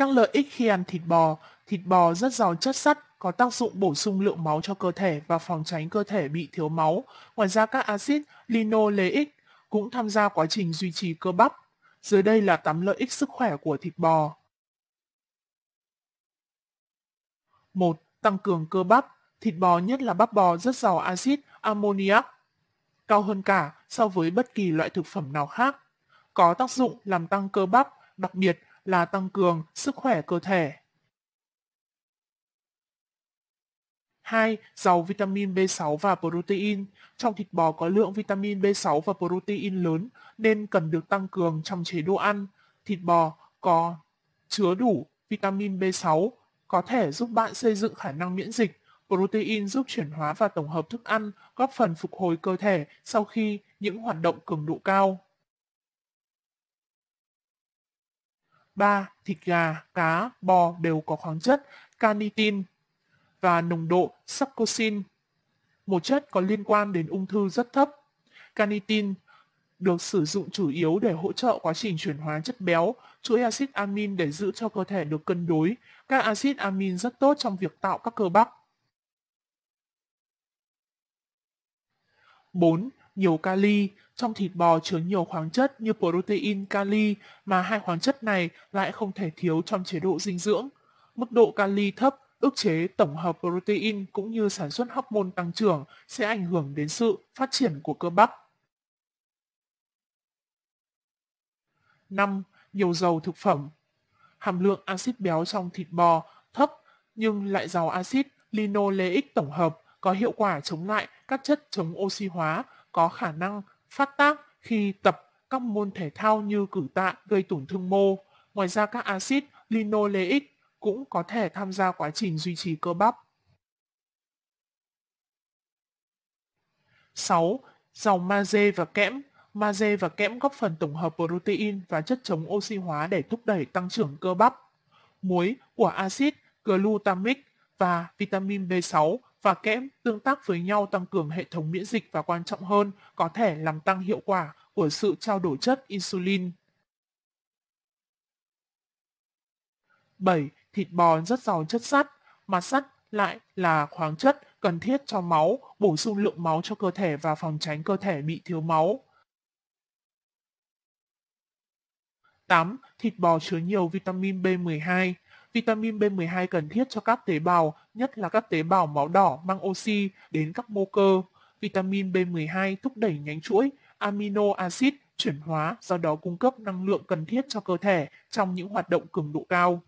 Các lợi ích khi ăn thịt bò Thịt bò rất giàu chất sắt, có tác dụng bổ sung lượng máu cho cơ thể và phòng tránh cơ thể bị thiếu máu. Ngoài ra các axit linoleic cũng tham gia quá trình duy trì cơ bắp. Dưới đây là 8 lợi ích sức khỏe của thịt bò. 1. Tăng cường cơ bắp. Thịt bò nhất là bắp bò rất giàu axit ammoniac, cao hơn cả so với bất kỳ loại thực phẩm nào khác. Có tác dụng làm tăng cơ bắp, đặc biệt là tăng cường sức khỏe cơ thể. 2. Giàu vitamin B6 và protein. Trong thịt bò có lượng vitamin B6 và protein lớn nên cần được tăng cường trong chế độ ăn. Thịt bò có chứa đủ vitamin B6 có thể giúp bạn xây dựng khả năng miễn dịch. Protein giúp chuyển hóa và tổng hợp thức ăn, góp phần phục hồi cơ thể sau khi những hoạt động cường độ cao. 3. Thịt gà, cá, bò đều có khoáng chất carnitin và nồng độ succosin, một chất có liên quan đến ung thư rất thấp. Carnitin được sử dụng chủ yếu để hỗ trợ quá trình chuyển hóa chất béo, chuỗi axit amin để giữ cho cơ thể được cân đối. Các axit amin rất tốt trong việc tạo các cơ bắp. 4 nhiều kali. Trong thịt bò chứa nhiều khoáng chất như protein, kali mà hai khoáng chất này lại không thể thiếu trong chế độ dinh dưỡng. Mức độ kali thấp ức chế tổng hợp protein cũng như sản xuất hormone tăng trưởng sẽ ảnh hưởng đến sự phát triển của cơ bắp. 5. Nhiều dầu thực phẩm Hàm lượng axit béo trong thịt bò thấp nhưng lại giàu axit linoleic tổng hợp có hiệu quả chống lại các chất chống oxy hóa có khả năng phát tác khi tập các môn thể thao như cử tạ gây tổn thương mô. Ngoài ra các axit linoleic cũng có thể tham gia quá trình duy trì cơ bắp. 6. Dầu magie và kẽm Magie và kẽm góp phần tổng hợp protein và chất chống oxy hóa để thúc đẩy tăng trưởng cơ bắp. Muối của axit glutamic và vitamin B6 và kẽm tương tác với nhau tăng cường hệ thống miễn dịch và quan trọng hơn, có thể làm tăng hiệu quả của sự trao đổi chất insulin. 7. Thịt bò rất giàu chất sắt, mà sắt lại là khoáng chất cần thiết cho máu, bổ sung lượng máu cho cơ thể và phòng tránh cơ thể bị thiếu máu. 8. Thịt bò chứa nhiều vitamin B12. Vitamin B12 cần thiết cho các tế bào, nhất là các tế bào máu đỏ mang oxy đến các mô cơ. Vitamin B12 thúc đẩy nhánh chuỗi amino acid chuyển hóa, do đó cung cấp năng lượng cần thiết cho cơ thể trong những hoạt động cường độ cao.